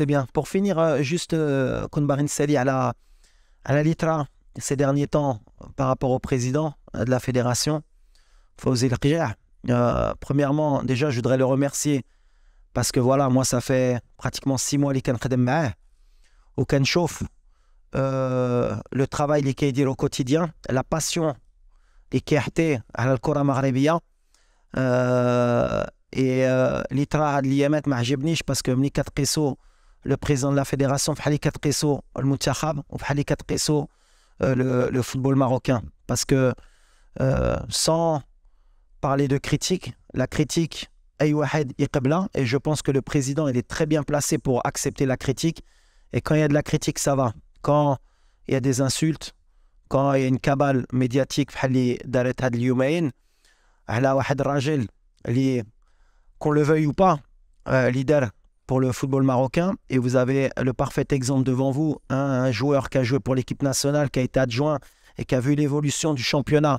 c'est bien. Pour finir, euh, juste euh, Kounbarin Sali à la, à la litra ces derniers temps par rapport au président euh, de la fédération, faut El euh, Premièrement, déjà, je voudrais le remercier parce que voilà, moi, ça fait pratiquement six mois les je au Kenchof. le travail qu'il dit au quotidien, la passion les à la et l'itra de l'IMET, je parce que quatre suis le président de la fédération, euh, le le football marocain. Parce que euh, sans parler de critique, la critique, Iqbla, et je pense que le président, il est très bien placé pour accepter la critique. Et quand il y a de la critique, ça va. Quand il y a des insultes, quand il y a une cabale médiatique, Fhali Daret Had un Wahed Rajel, qu'on le veuille ou pas, euh, leader pour le football marocain. Et vous avez le parfait exemple devant vous, hein, un joueur qui a joué pour l'équipe nationale, qui a été adjoint et qui a vu l'évolution du championnat,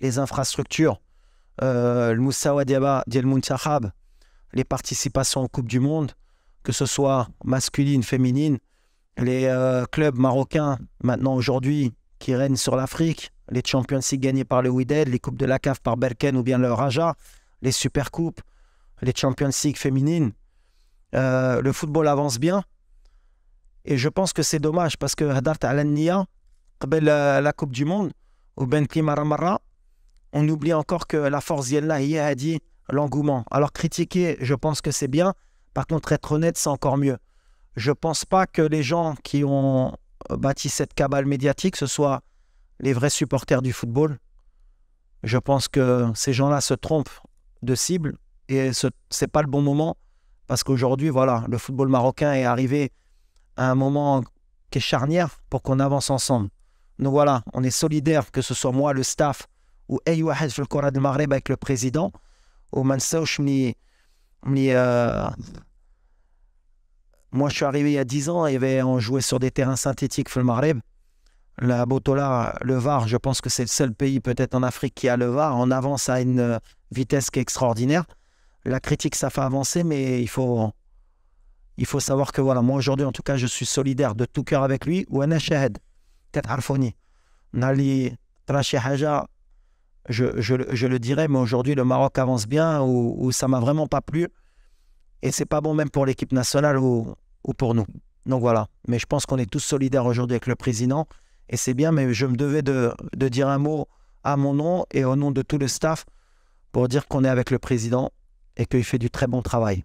les infrastructures, euh, le Moussawa Diaba, Diel mounchahab les participations aux Coupes du Monde, que ce soit masculine, féminine, les euh, clubs marocains maintenant aujourd'hui qui règnent sur l'Afrique, les Champions League gagnés par le Wydad, les Coupes de la CAF par Berken ou bien le Raja, les Supercoupes, les Champions League féminines, euh, le football avance bien. Et je pense que c'est dommage parce que Hadart Al-Nia, la Coupe du Monde, ou Ben Marra, on oublie encore que la force Yelna a dit l'engouement. Alors critiquer, je pense que c'est bien. Par contre, être honnête, c'est encore mieux. Je ne pense pas que les gens qui ont euh, bâti cette cabale médiatique, ce soient les vrais supporters du football. Je pense que ces gens-là se trompent de cible et ce n'est pas le bon moment parce qu'aujourd'hui, voilà, le football marocain est arrivé à un moment qui est charnière pour qu'on avance ensemble. Donc voilà, on est solidaires, que ce soit moi, le staff, ou Ayouahed le Coran de Maghreb avec le président, ou Mansouch, euh, moi je suis arrivé il y a 10 ans, et on jouait sur des terrains synthétiques le Maghreb. La Botola, le VAR, je pense que c'est le seul pays peut-être en Afrique qui a le VAR. On avance à une euh, vitesse qui est extraordinaire la critique, ça fait avancer, mais il faut, il faut savoir que voilà, moi aujourd'hui, en tout cas, je suis solidaire de tout cœur avec lui. Ou Nali je, je, je le dirais, mais aujourd'hui, le Maroc avance bien ou, ça m'a vraiment pas plu. Et c'est pas bon même pour l'équipe nationale ou, ou pour nous. Donc voilà. Mais je pense qu'on est tous solidaires aujourd'hui avec le président. Et c'est bien, mais je me devais de, de dire un mot à mon nom et au nom de tout le staff pour dire qu'on est avec le président et qu'il fait du très bon travail.